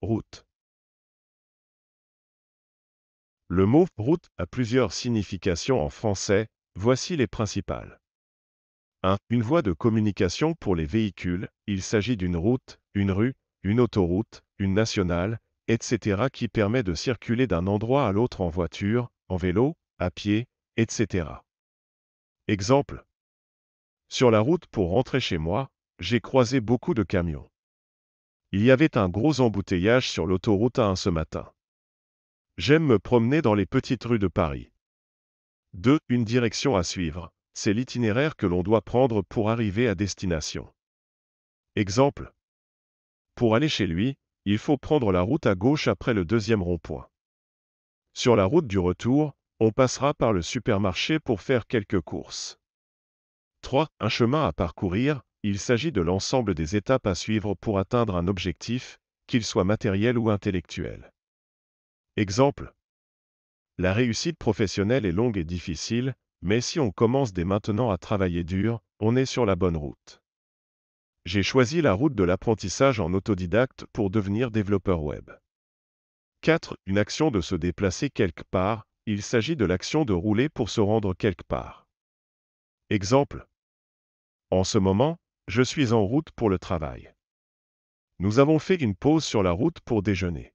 route. Le mot route a plusieurs significations en français, voici les principales. 1. Une voie de communication pour les véhicules, il s'agit d'une route, une rue, une autoroute, une nationale, etc. qui permet de circuler d'un endroit à l'autre en voiture, en vélo, à pied, etc. Exemple. Sur la route pour rentrer chez moi, j'ai croisé beaucoup de camions. Il y avait un gros embouteillage sur l'autoroute 1 ce matin. J'aime me promener dans les petites rues de Paris. 2. Une direction à suivre. C'est l'itinéraire que l'on doit prendre pour arriver à destination. Exemple. Pour aller chez lui, il faut prendre la route à gauche après le deuxième rond-point. Sur la route du retour, on passera par le supermarché pour faire quelques courses. 3. Un chemin à parcourir, il s'agit de l'ensemble des étapes à suivre pour atteindre un objectif, qu'il soit matériel ou intellectuel. Exemple. La réussite professionnelle est longue et difficile, mais si on commence dès maintenant à travailler dur, on est sur la bonne route. J'ai choisi la route de l'apprentissage en autodidacte pour devenir développeur web. 4. Une action de se déplacer quelque part, il s'agit de l'action de rouler pour se rendre quelque part. Exemple. En ce moment, je suis en route pour le travail. Nous avons fait une pause sur la route pour déjeuner.